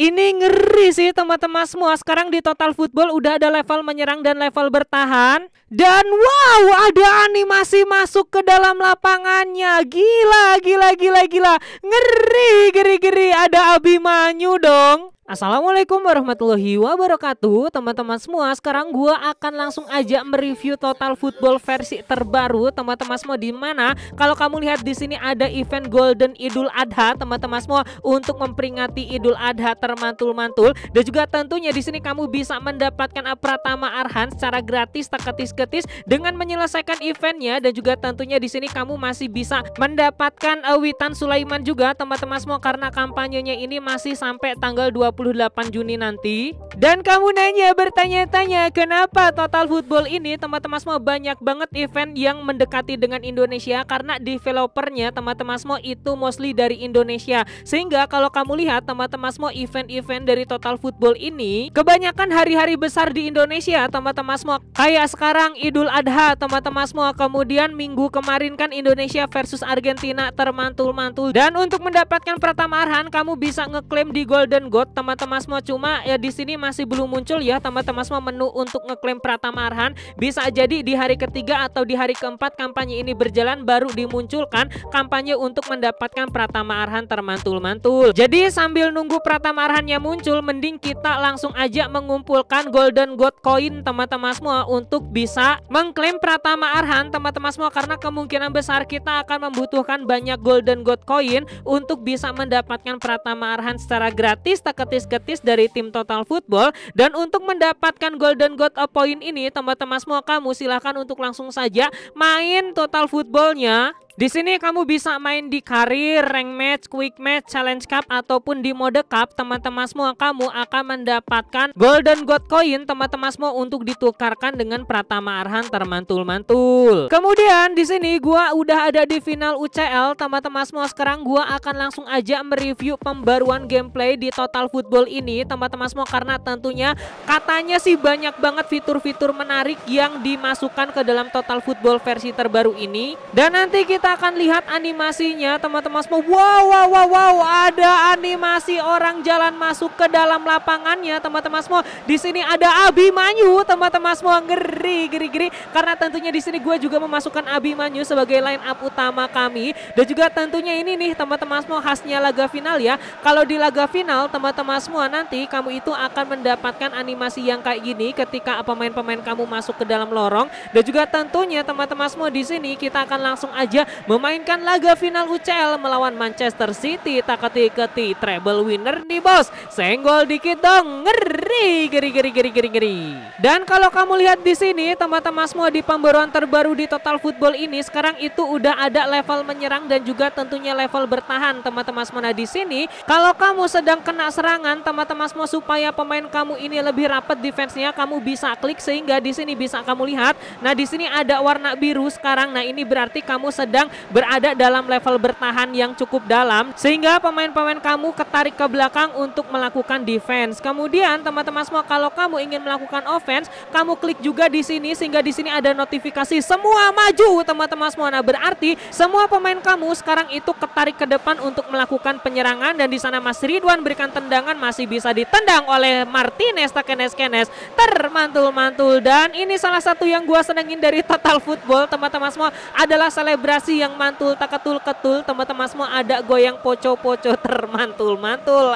Ini ngeri sih teman-teman semua. Sekarang di Total Football udah ada level menyerang dan level bertahan. Dan wow, ada animasi masuk ke dalam lapangannya. Gila, gila, gila, gila. Ngeri, geri, geri. Ada Abimanyu dong. Assalamualaikum warahmatullahi wabarakatuh Teman-teman semua sekarang gue akan langsung aja mereview total football versi terbaru Teman-teman semua dimana Kalau kamu lihat di sini ada event Golden Idul Adha Teman-teman semua untuk memperingati Idul Adha termantul-mantul Dan juga tentunya di sini kamu bisa mendapatkan Pratama Arhan secara gratis teketis ketis-ketis Dengan menyelesaikan eventnya Dan juga tentunya di sini kamu masih bisa mendapatkan eh, Witan Sulaiman juga teman-teman semua Karena kampanyenya ini masih sampai tanggal 20 28 Juni nanti. Dan kamu nanya bertanya-tanya kenapa Total Football ini teman-teman semua banyak banget event yang mendekati dengan Indonesia karena developernya teman-teman semua itu mostly dari Indonesia. Sehingga kalau kamu lihat teman-teman semua event-event dari Total Football ini kebanyakan hari-hari besar di Indonesia teman-teman semua kayak sekarang Idul Adha teman-teman semua kemudian minggu kemarin kan Indonesia versus Argentina termantul-mantul dan untuk mendapatkan pertama arhan kamu bisa ngeklaim di Golden God teman-teman semua cuma ya di sini masih belum muncul ya teman-teman semua menu untuk ngeklaim Pratama Arhan bisa jadi di hari ketiga atau di hari keempat kampanye ini berjalan baru dimunculkan kampanye untuk mendapatkan Pratama Arhan termantul-mantul jadi sambil nunggu Pratama Arhannya muncul mending kita langsung aja mengumpulkan Golden God Coin teman-teman semua untuk bisa mengklaim Pratama Arhan teman-teman semua karena kemungkinan besar kita akan membutuhkan banyak Golden God Coin untuk bisa mendapatkan Pratama Arhan secara gratis tak ketis-ketis dari tim Total Football dan untuk mendapatkan Golden God of Point ini teman-teman semua kamu silahkan untuk langsung saja main Total Footballnya di sini kamu bisa main di karir, rank match, quick match, challenge cup ataupun di mode cup. Teman-teman semua kamu akan mendapatkan golden god coin teman-teman semua untuk ditukarkan dengan Pratama Arhan termantul-mantul. Kemudian di sini gua udah ada di final UCL. Teman-teman semua sekarang gua akan langsung aja mereview pembaruan gameplay di Total Football football ini teman-teman semua karena tentunya katanya sih banyak banget fitur-fitur menarik yang dimasukkan ke dalam total football versi terbaru ini dan nanti kita akan lihat animasinya teman-teman semua wow wow wow wow ada animasi orang jalan masuk ke dalam lapangannya teman-teman semua di sini ada Abimanyu teman-teman semua ngeri geri geri karena tentunya di sini gue juga memasukkan Abimanyu sebagai line up utama kami dan juga tentunya ini nih teman-teman semua khasnya laga final ya kalau di laga final teman-teman semua nanti kamu itu akan mendapatkan animasi yang kayak gini ketika pemain-pemain kamu masuk ke dalam lorong dan juga tentunya teman-teman semua di sini kita akan langsung aja memainkan laga final UCL melawan Manchester City takati keti treble winner nih bos senggol dikit dong ngeri geri geri geri geri geri dan kalau kamu lihat di sini teman-teman semua di pembaruan terbaru di Total Football ini sekarang itu udah ada level menyerang dan juga tentunya level bertahan teman-teman semua nah di sini kalau kamu sedang kena serang serangan teman-teman semua supaya pemain kamu ini lebih rapat defense-nya kamu bisa klik sehingga di sini bisa kamu lihat. Nah, di sini ada warna biru sekarang. Nah, ini berarti kamu sedang berada dalam level bertahan yang cukup dalam sehingga pemain-pemain kamu ketarik ke belakang untuk melakukan defense. Kemudian teman-teman semua kalau kamu ingin melakukan offense, kamu klik juga di sini sehingga di sini ada notifikasi semua maju teman-teman semua. Nah, berarti semua pemain kamu sekarang itu ketarik ke depan untuk melakukan penyerangan dan di sana Mas Ridwan berikan tendangan lapangan masih bisa ditendang oleh Martinez Takenes-Kenes termantul-mantul dan ini salah satu yang gua senengin dari total football teman-teman semua adalah selebrasi yang mantul tak ketul-ketul teman-teman semua ada goyang poco-poco termantul-mantul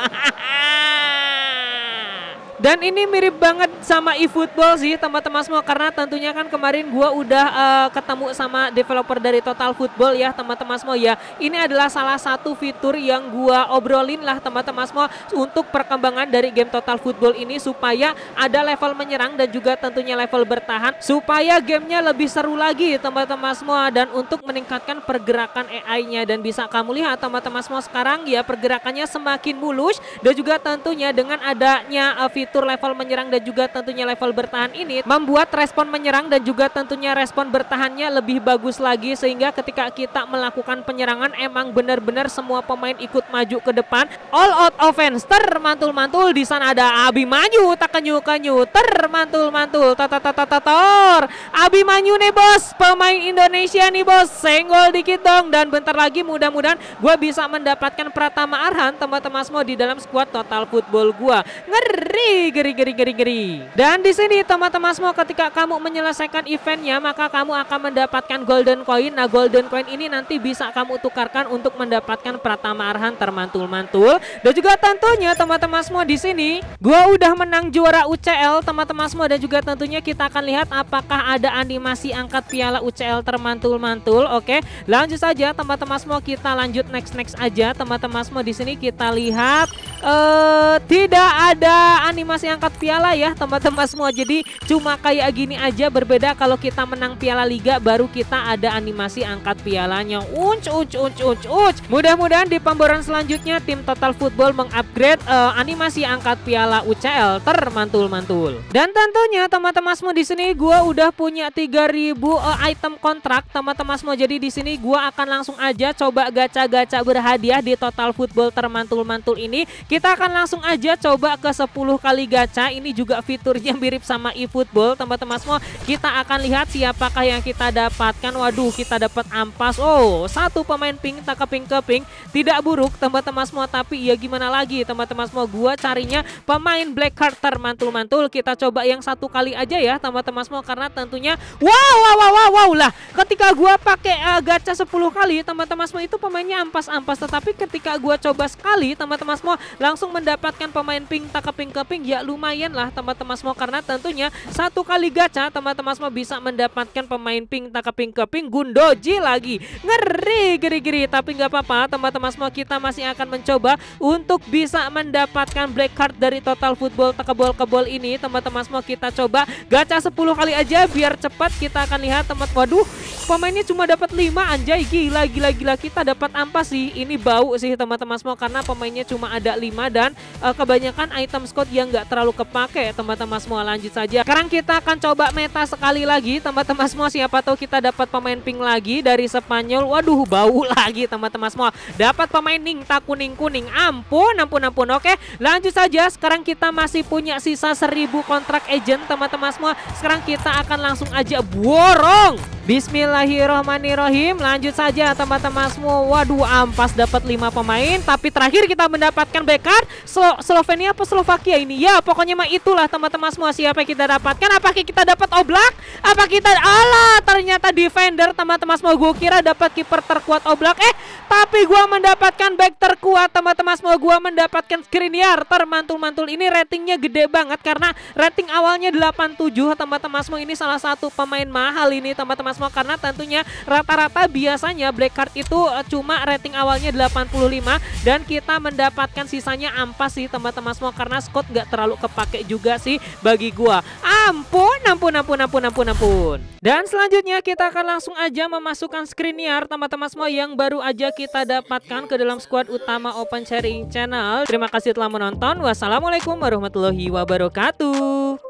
dan ini mirip banget sama eFootball sih teman-teman semua karena tentunya kan kemarin gua udah uh, ketemu sama developer dari Total Football ya teman-teman semua ya. Ini adalah salah satu fitur yang gua obrolin lah teman-teman semua untuk perkembangan dari game Total Football ini supaya ada level menyerang dan juga tentunya level bertahan supaya gamenya lebih seru lagi teman-teman semua dan untuk meningkatkan pergerakan AI-nya dan bisa kamu lihat teman-teman semua sekarang ya pergerakannya semakin mulus dan juga tentunya dengan adanya uh, fitur level menyerang dan juga tentunya level bertahan ini membuat respon menyerang dan juga tentunya respon bertahannya lebih bagus lagi sehingga ketika kita melakukan penyerangan emang benar-benar semua pemain ikut maju ke depan all out offense termantul-mantul di sana ada Abi Manyu tak kenyu termantul-mantul tatatatator Abi Manyu nih bos pemain Indonesia nih bos senggol dikit dong dan bentar lagi mudah-mudahan gue bisa mendapatkan Pratama Arhan teman-teman semua di dalam skuad total football gue ngeri geri geri geri geri dan di sini teman-teman semua ketika kamu menyelesaikan eventnya maka kamu akan mendapatkan golden coin. Nah golden coin ini nanti bisa kamu tukarkan untuk mendapatkan Pratama Arhan termantul-mantul. Dan juga tentunya teman-teman semua di sini gue udah menang juara UCL teman-teman semua dan juga tentunya kita akan lihat apakah ada animasi angkat piala UCL termantul-mantul. Oke, lanjut saja teman-teman semua kita lanjut next next aja teman-teman semua di sini kita lihat uh, tidak ada animasi angkat piala ya teman-teman semua. Jadi cuma kayak gini aja berbeda kalau kita menang piala liga baru kita ada animasi angkat pialanya. Unc unc unc unc unc. Mudah-mudahan di pemboran selanjutnya tim Total Football mengupgrade uh, animasi angkat piala UCL termantul-mantul. Dan tentunya teman-teman semua di sini gua udah punya 3000 uh, eh, item kontrak teman-teman semua. Jadi di sini gua akan langsung aja coba gacha-gacha berhadiah di Total Football termantul-mantul ini. Kita akan langsung aja coba ke 10 kali gacha. Ini juga fiturnya mirip sama eFootball, teman-teman semua. Kita akan lihat siapakah yang kita dapatkan. Waduh, kita dapat ampas. Oh, satu pemain pink tak ke pink. Tidak buruk, teman-teman semua. Tapi ya gimana lagi, teman-teman semua. Gua carinya pemain Black Carter mantul-mantul. Kita coba yang satu kali aja ya, teman-teman semua. Karena tentunya, wow, wow, wow, wow, wow lah. Ketika gua pakai uh, gacha 10 kali, teman-teman semua itu pemainnya ampas-ampas. Tetapi ketika gua coba sekali, teman-teman semua langsung mendapatkan pemain Pink tak keping-keping ya lumayan lah teman-teman semua karena tentunya satu kali gacha teman-teman semua bisa mendapatkan pemain Pink tak keping-keping Gundoji lagi ngeri geri-geri tapi nggak apa-apa teman-teman semua kita masih akan mencoba untuk bisa mendapatkan black card dari total football tekebol-kebol ini teman-teman semua kita coba gacha 10 kali aja biar cepat kita akan lihat teman waduh Pemainnya cuma dapat 5 anjay gila gila gila kita dapat ampas sih. Ini bau sih teman-teman semua karena pemainnya cuma ada 5 dan uh, kebanyakan item squad yang nggak terlalu kepake teman-teman semua lanjut saja. Sekarang kita akan coba meta sekali lagi teman-teman semua siapa tahu kita dapat pemain pink lagi dari Spanyol. Waduh bau lagi teman-teman semua. Dapat pemain ning tak kuning-kuning. Ampun ampun ampun. Oke, lanjut saja. Sekarang kita masih punya sisa 1000 kontrak agent teman-teman semua. Sekarang kita akan langsung aja borong Bismillahirrohmanirrohim lanjut saja teman-teman semua waduh ampas dapat 5 pemain tapi terakhir kita mendapatkan backup Slo Slovenia apa Slovakia ini ya pokoknya mah itulah teman-teman semua siapa yang kita dapatkan apakah kita dapat Oblak apa kita Allah ternyata defender teman-teman semua gue kira dapat kiper terkuat Oblak eh tapi gue mendapatkan back terkuat teman-teman semua gue mendapatkan Skriniar termantul-mantul ini ratingnya gede banget karena rating awalnya 87 teman-teman semua ini salah satu pemain mahal ini teman-teman semua karena tentunya rata-rata biasanya black card itu eh, cuma rating awalnya 85 dan kita mendapatkan sisanya ampas sih teman-teman semua karena Scott nggak terlalu kepake juga sih bagi gua. Ampun, ampun, ampun, ampun, ampun, ampun. Dan selanjutnya kita akan langsung aja memasukkan screener teman-teman semua yang baru aja kita dapatkan ke dalam squad utama Open Sharing Channel. Terima kasih telah menonton. Wassalamualaikum warahmatullahi wabarakatuh.